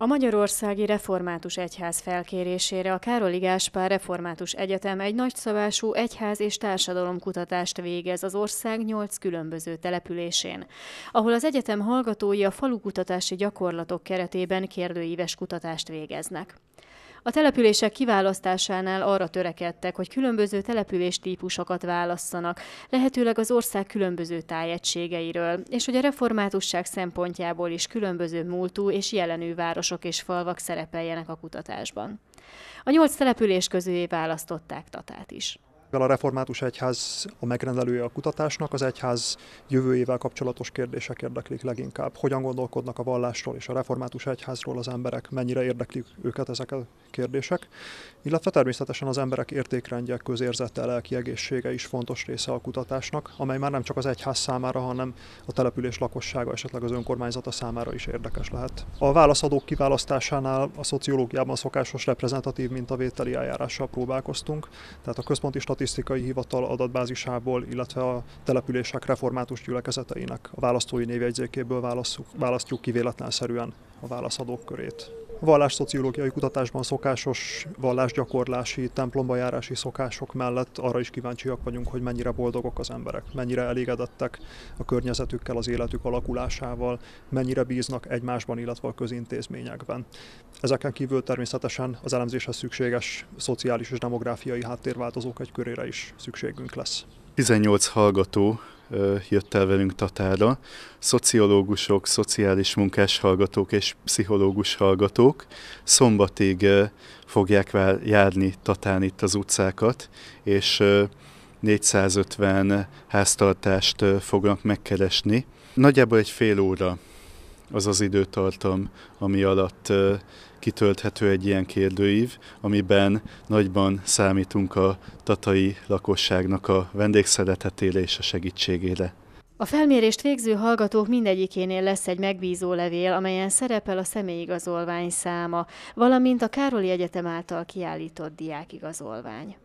A Magyarországi Református Egyház felkérésére a Károli Gáspár Református Egyetem egy nagyszabású egyház és társadalomkutatást végez az ország nyolc különböző településén, ahol az egyetem hallgatói a falukutatási gyakorlatok keretében kérdőíves kutatást végeznek. A települések kiválasztásánál arra törekedtek, hogy különböző település típusokat válasszanak, lehetőleg az ország különböző tájegységeiről, és hogy a reformátusság szempontjából is különböző múltú és jelenű városok és falvak szerepeljenek a kutatásban. A nyolc település közé választották Tatát is. A református egyház a megrendelője a kutatásnak, az egyház jövőjével kapcsolatos kérdések érdeklik leginkább. Hogyan gondolkodnak a vallásról és a református egyházról az emberek, mennyire érdeklik őket ezek a kérdések, illetve természetesen az emberek értékrendje, közérzete, lelki egészsége is fontos része a kutatásnak, amely már nem csak az egyház számára, hanem a település lakossága, esetleg az önkormányzata számára is érdekes lehet. A válaszadók kiválasztásánál a szociológiában szokásos reprezentatív mintavételi eljárással próbálkoztunk, tehát a központi Statisztikai Hivatal adatbázisából, illetve a települések református gyülekezeteinek a választói névjegyzékéből választjuk, választjuk ki véletlenszerűen a válaszadók körét vallásszociológiai kutatásban szokásos vallásgyakorlási, templomba járási szokások mellett arra is kíváncsiak vagyunk, hogy mennyire boldogok az emberek, mennyire elégedettek a környezetükkel, az életük alakulásával, mennyire bíznak egymásban, illetve a közintézményekben. Ezeken kívül természetesen az elemzéshez szükséges szociális és demográfiai háttérváltozók egy körére is szükségünk lesz. 18 hallgató jött el velünk Tatára. Szociológusok, szociális munkás hallgatók és pszichológus hallgatók szombatig fogják járni Tatán itt az utcákat, és 450 háztartást fognak megkeresni. Nagyjából egy fél óra az az időtartam, ami alatt kitölthető egy ilyen kérdőív, amiben nagyban számítunk a tatai lakosságnak a vendégszeretetére és a segítségére. A felmérést végző hallgatók mindegyikénél lesz egy megbízó levél, amelyen szerepel a személyigazolvány száma, valamint a Károli Egyetem által kiállított diákigazolvány.